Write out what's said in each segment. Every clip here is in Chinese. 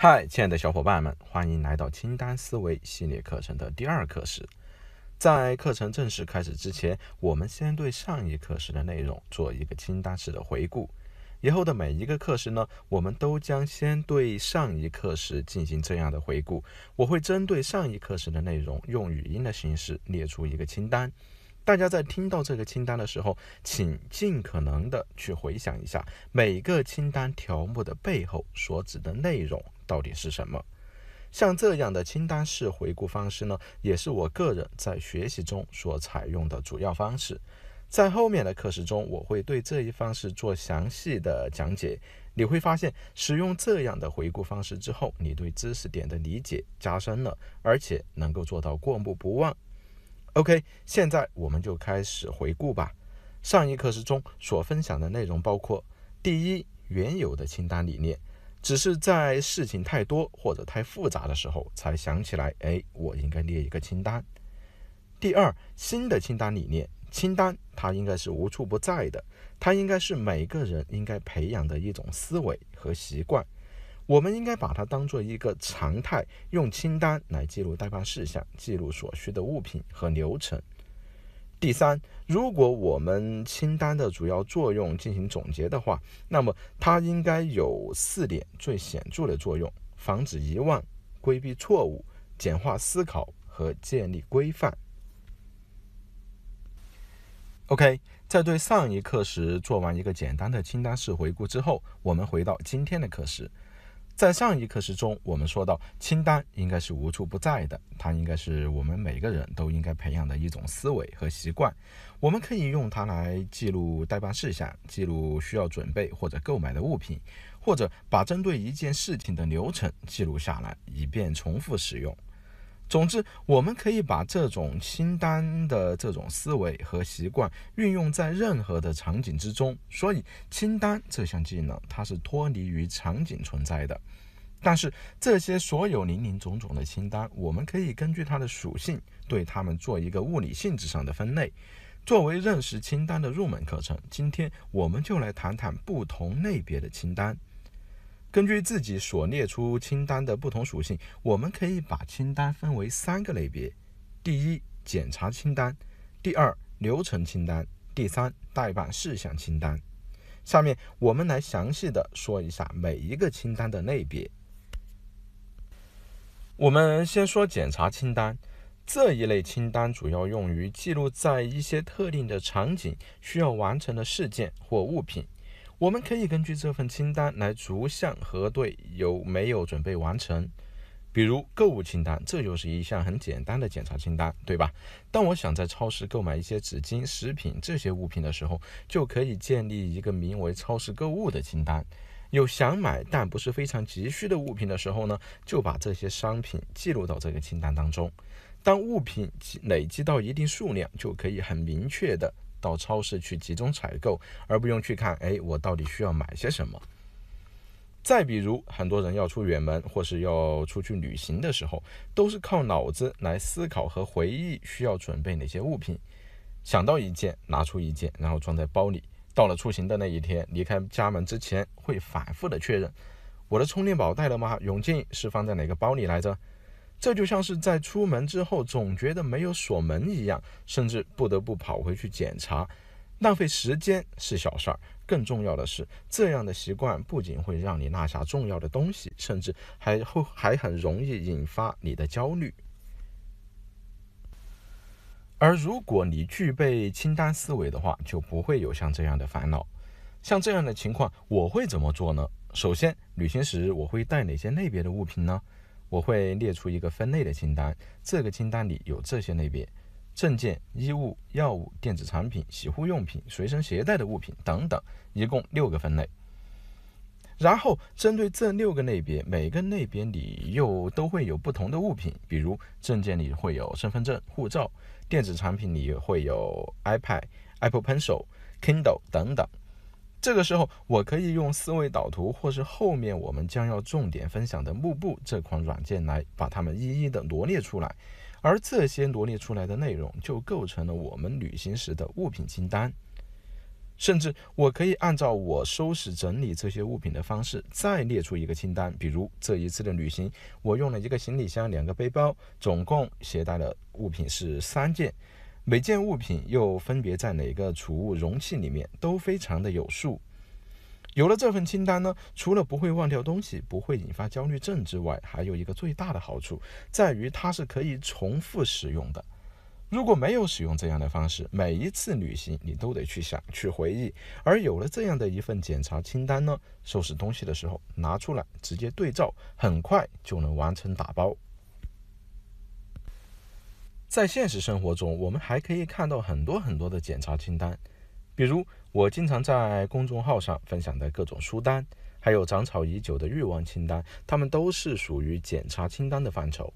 嗨，亲爱的小伙伴们，欢迎来到清单思维系列课程的第二课时。在课程正式开始之前，我们先对上一课时的内容做一个清单式的回顾。以后的每一个课时呢，我们都将先对上一课时进行这样的回顾。我会针对上一课时的内容，用语音的形式列出一个清单。大家在听到这个清单的时候，请尽可能的去回想一下每个清单条目的背后所指的内容到底是什么。像这样的清单式回顾方式呢，也是我个人在学习中所采用的主要方式。在后面的课时中，我会对这一方式做详细的讲解。你会发现，使用这样的回顾方式之后，你对知识点的理解加深了，而且能够做到过目不忘。OK，现在我们就开始回顾吧。上一课时中所分享的内容包括：第一，原有的清单理念，只是在事情太多或者太复杂的时候才想起来，哎，我应该列一个清单；第二，新的清单理念，清单它应该是无处不在的，它应该是每个人应该培养的一种思维和习惯。我们应该把它当做一个常态，用清单来记录代办事项，记录所需的物品和流程。第三，如果我们清单的主要作用进行总结的话，那么它应该有四点最显著的作用：防止遗忘、规避错误、简化思考和建立规范。OK，在对上一课时做完一个简单的清单式回顾之后，我们回到今天的课时。在上一课时中，我们说到清单应该是无处不在的，它应该是我们每个人都应该培养的一种思维和习惯。我们可以用它来记录代办事项，记录需要准备或者购买的物品，或者把针对一件事情的流程记录下来，以便重复使用。总之，我们可以把这种清单的这种思维和习惯运用在任何的场景之中，所以清单这项技能它是脱离于场景存在的。但是这些所有林林总总的清单，我们可以根据它的属性对它们做一个物理性质上的分类。作为认识清单的入门课程，今天我们就来谈谈不同类别的清单。根据自己所列出清单的不同属性，我们可以把清单分为三个类别：第一，检查清单；第二，流程清单；第三，代办事项清单。下面我们来详细的说一下每一个清单的类别。我们先说检查清单，这一类清单主要用于记录在一些特定的场景需要完成的事件或物品。我们可以根据这份清单来逐项核对有没有准备完成。比如购物清单，这就是一项很简单的检查清单，对吧？当我想在超市购买一些纸巾、食品这些物品的时候，就可以建立一个名为“超市购物”的清单。有想买但不是非常急需的物品的时候呢，就把这些商品记录到这个清单当中。当物品积累积到一定数量，就可以很明确的。到超市去集中采购，而不用去看。哎，我到底需要买些什么？再比如，很多人要出远门或是要出去旅行的时候，都是靠脑子来思考和回忆需要准备哪些物品，想到一件拿出一件，然后装在包里。到了出行的那一天，离开家门之前会反复的确认：我的充电宝带了吗？泳镜是放在哪个包里来着？这就像是在出门之后总觉得没有锁门一样，甚至不得不跑回去检查，浪费时间是小事儿，更重要的是，这样的习惯不仅会让你落下重要的东西，甚至还会还很容易引发你的焦虑。而如果你具备清单思维的话，就不会有像这样的烦恼。像这样的情况，我会怎么做呢？首先，旅行时我会带哪些类别的物品呢？我会列出一个分类的清单，这个清单里有这些类别：证件、衣物、药物、电子产品、洗护用品、随身携带的物品等等，一共六个分类。然后针对这六个类别，每个类别里又都会有不同的物品，比如证件里会有身份证、护照；电子产品里会有 iPad、Apple Pencil、Kindle 等等。这个时候，我可以用思维导图，或是后面我们将要重点分享的幕布这款软件来把它们一一的罗列出来，而这些罗列出来的内容就构成了我们旅行时的物品清单。甚至，我可以按照我收拾整理这些物品的方式再列出一个清单。比如这一次的旅行，我用了一个行李箱、两个背包，总共携带的物品是三件。每件物品又分别在哪个储物容器里面，都非常的有数。有了这份清单呢，除了不会忘掉东西，不会引发焦虑症之外，还有一个最大的好处在于它是可以重复使用的。如果没有使用这样的方式，每一次旅行你都得去想、去回忆；而有了这样的一份检查清单呢，收拾东西的时候拿出来直接对照，很快就能完成打包。在现实生活中，我们还可以看到很多很多的检查清单，比如我经常在公众号上分享的各种书单，还有长草已久的欲望清单，它们都是属于检查清单的范畴。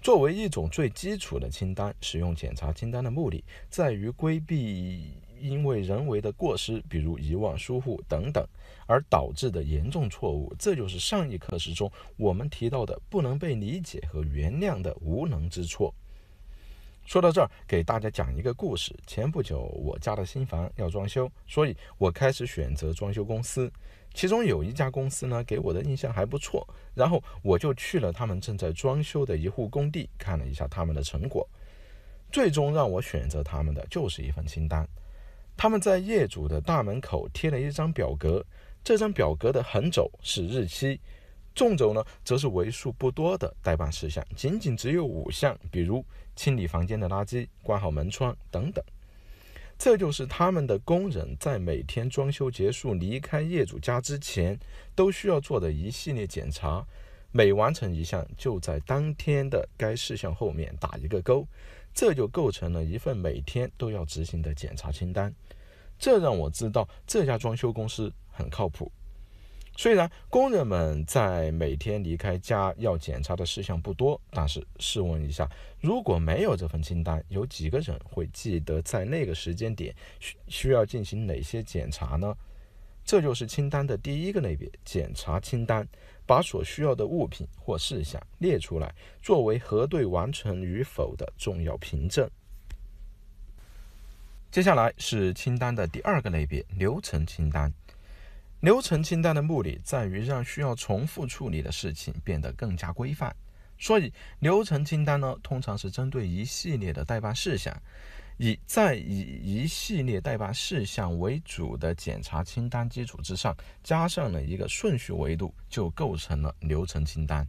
作为一种最基础的清单，使用检查清单的目的在于规避因为人为的过失，比如遗忘、疏忽等等而导致的严重错误。这就是上一课时中我们提到的不能被理解和原谅的无能之错。说到这儿，给大家讲一个故事。前不久，我家的新房要装修，所以我开始选择装修公司。其中有一家公司呢，给我的印象还不错。然后我就去了他们正在装修的一户工地，看了一下他们的成果。最终让我选择他们的就是一份清单。他们在业主的大门口贴了一张表格，这张表格的横轴是日期，纵轴呢，则是为数不多的代办事项，仅仅只有五项，比如。清理房间的垃圾，关好门窗等等，这就是他们的工人在每天装修结束离开业主家之前都需要做的一系列检查。每完成一项，就在当天的该事项后面打一个勾，这就构成了一份每天都要执行的检查清单。这让我知道这家装修公司很靠谱。虽然工人们在每天离开家要检查的事项不多，但是试问一下，如果没有这份清单，有几个人会记得在那个时间点需需要进行哪些检查呢？这就是清单的第一个类别——检查清单，把所需要的物品或事项列出来，作为核对完成与否的重要凭证。接下来是清单的第二个类别——流程清单。流程清单的目的在于让需要重复处理的事情变得更加规范，所以流程清单呢，通常是针对一系列的代办事项，以在以一系列代办事项为主的检查清单基础之上，加上了一个顺序维度，就构成了流程清单。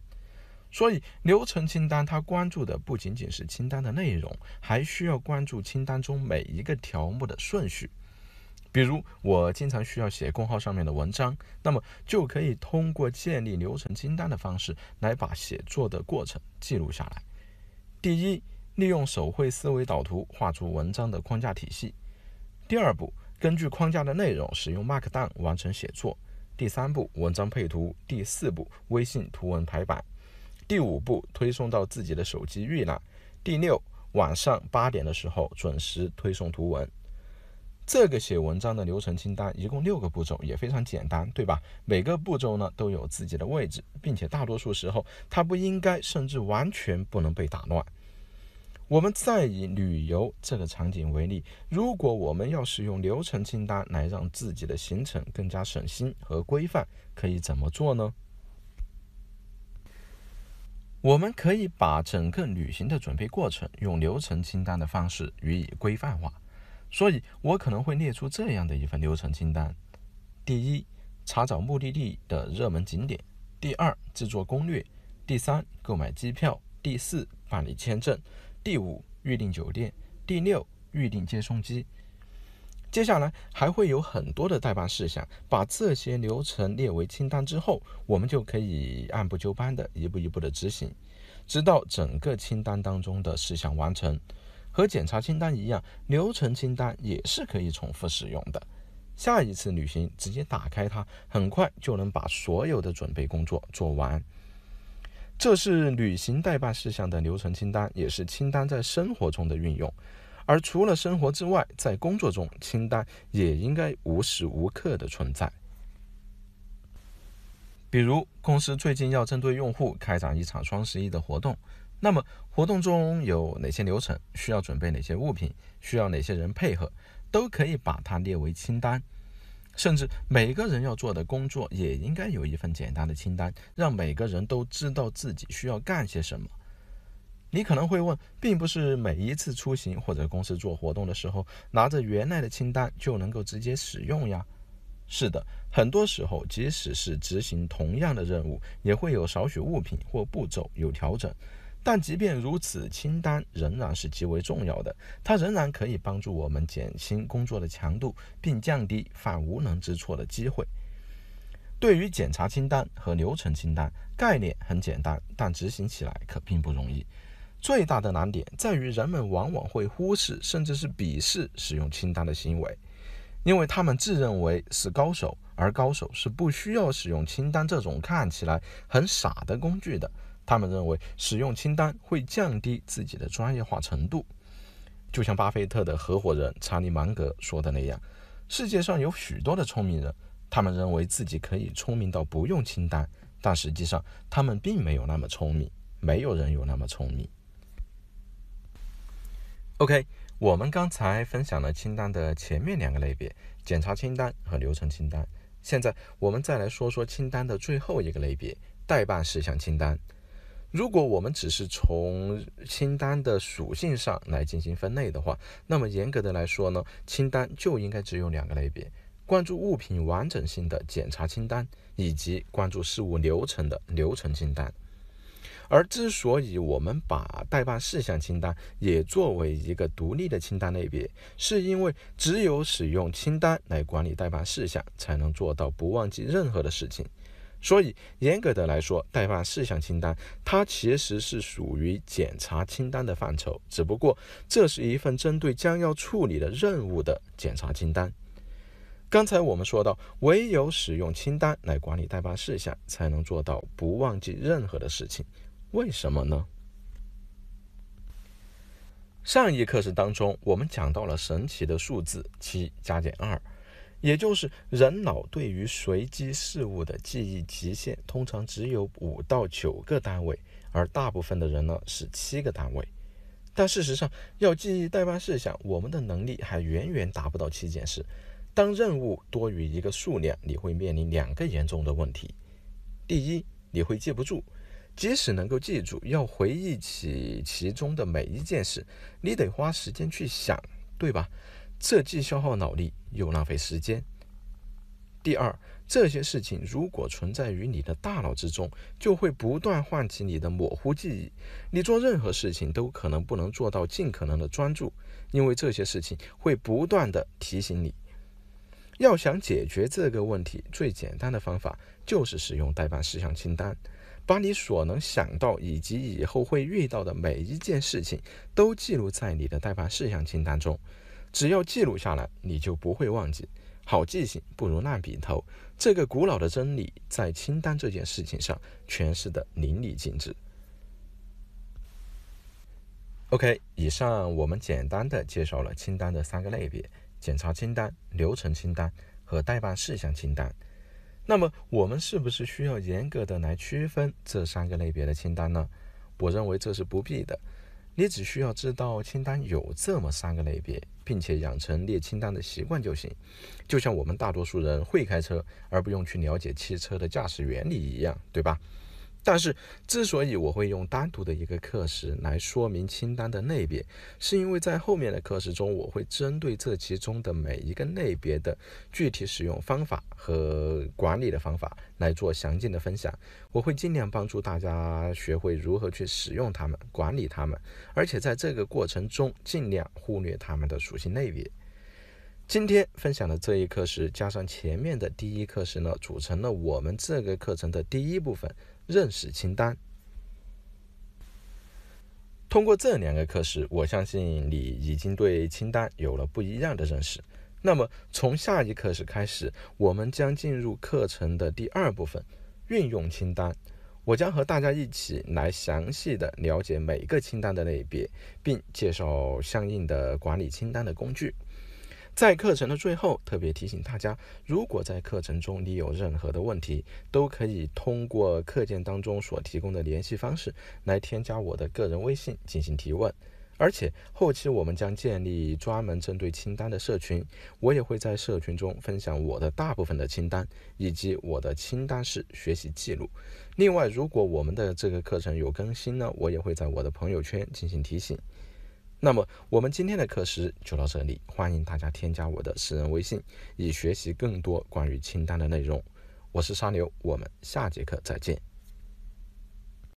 所以流程清单它关注的不仅仅是清单的内容，还需要关注清单中每一个条目的顺序。比如，我经常需要写公号上面的文章，那么就可以通过建立流程清单的方式来把写作的过程记录下来。第一，利用手绘思维导图画出文章的框架体系；第二步，根据框架的内容，使用 Markdown 完成写作；第三步，文章配图；第四步，微信图文排版；第五步，推送到自己的手机预览；第六，晚上八点的时候准时推送图文。这个写文章的流程清单一共六个步骤，也非常简单，对吧？每个步骤呢都有自己的位置，并且大多数时候它不应该，甚至完全不能被打乱。我们再以旅游这个场景为例，如果我们要使用流程清单来让自己的行程更加省心和规范，可以怎么做呢？我们可以把整个旅行的准备过程用流程清单的方式予以规范化。所以，我可能会列出这样的一份流程清单：第一，查找目的地的热门景点；第二，制作攻略；第三，购买机票；第四，办理签证；第五，预订酒店；第六，预订接送机。接下来还会有很多的代办事项。把这些流程列为清单之后，我们就可以按部就班地一步一步地执行，直到整个清单当中的事项完成。和检查清单一样，流程清单也是可以重复使用的。下一次旅行直接打开它，很快就能把所有的准备工作做完。这是旅行代办事项的流程清单，也是清单在生活中的运用。而除了生活之外，在工作中，清单也应该无时无刻的存在。比如，公司最近要针对用户开展一场双十一的活动。那么活动中有哪些流程，需要准备哪些物品，需要哪些人配合，都可以把它列为清单。甚至每个人要做的工作也应该有一份简单的清单，让每个人都知道自己需要干些什么。你可能会问，并不是每一次出行或者公司做活动的时候，拿着原来的清单就能够直接使用呀。是的，很多时候即使是执行同样的任务，也会有少许物品或步骤有调整。但即便如此，清单仍然是极为重要的。它仍然可以帮助我们减轻工作的强度，并降低犯无能之错的机会。对于检查清单和流程清单，概念很简单，但执行起来可并不容易。最大的难点在于，人们往往会忽视甚至是鄙视使用清单的行为，因为他们自认为是高手，而高手是不需要使用清单这种看起来很傻的工具的。他们认为使用清单会降低自己的专业化程度，就像巴菲特的合伙人查理芒格说的那样：“世界上有许多的聪明人，他们认为自己可以聪明到不用清单，但实际上他们并没有那么聪明，没有人有那么聪明。” OK，我们刚才分享了清单的前面两个类别——检查清单和流程清单。现在我们再来说说清单的最后一个类别——代办事项清单。如果我们只是从清单的属性上来进行分类的话，那么严格的来说呢，清单就应该只有两个类别：关注物品完整性的检查清单，以及关注事务流程的流程清单。而之所以我们把代办事项清单也作为一个独立的清单类别，是因为只有使用清单来管理代办事项，才能做到不忘记任何的事情。所以，严格的来说，代办事项清单它其实是属于检查清单的范畴，只不过这是一份针对将要处理的任务的检查清单。刚才我们说到，唯有使用清单来管理代办事项，才能做到不忘记任何的事情。为什么呢？上一课时当中，我们讲到了神奇的数字七加减二。也就是人脑对于随机事物的记忆极限，通常只有五到九个单位，而大部分的人呢是七个单位。但事实上，要记忆代办事项，我们的能力还远远达不到七件事。当任务多于一个数量，你会面临两个严重的问题：第一，你会记不住；即使能够记住，要回忆起其中的每一件事，你得花时间去想，对吧？这既消耗脑力，又浪费时间。第二，这些事情如果存在于你的大脑之中，就会不断唤起你的模糊记忆。你做任何事情都可能不能做到尽可能的专注，因为这些事情会不断的提醒你。要想解决这个问题，最简单的方法就是使用代办事项清单，把你所能想到以及以后会遇到的每一件事情都记录在你的代办事项清单中。只要记录下来，你就不会忘记。好记性不如烂笔头，这个古老的真理在清单这件事情上诠释的淋漓尽致。OK，以上我们简单的介绍了清单的三个类别：检查清单、流程清单和代办事项清单。那么，我们是不是需要严格的来区分这三个类别的清单呢？我认为这是不必的。你只需要知道清单有这么三个类别，并且养成列清单的习惯就行。就像我们大多数人会开车，而不用去了解汽车的驾驶原理一样，对吧？但是，之所以我会用单独的一个课时来说明清单的类别，是因为在后面的课时中，我会针对这其中的每一个类别的具体使用方法和管理的方法来做详尽的分享。我会尽量帮助大家学会如何去使用它们、管理它们，而且在这个过程中尽量忽略它们的属性类别。今天分享的这一课时加上前面的第一课时呢，组成了我们这个课程的第一部分。认识清单。通过这两个课时，我相信你已经对清单有了不一样的认识。那么，从下一课时开始，我们将进入课程的第二部分——运用清单。我将和大家一起来详细的了解每个清单的类别，并介绍相应的管理清单的工具。在课程的最后，特别提醒大家，如果在课程中你有任何的问题，都可以通过课件当中所提供的联系方式来添加我的个人微信进行提问。而且后期我们将建立专门针对清单的社群，我也会在社群中分享我的大部分的清单以及我的清单式学习记录。另外，如果我们的这个课程有更新呢，我也会在我的朋友圈进行提醒。那么我们今天的课时就到这里，欢迎大家添加我的私人微信，以学习更多关于清单的内容。我是沙牛，我们下节课再见。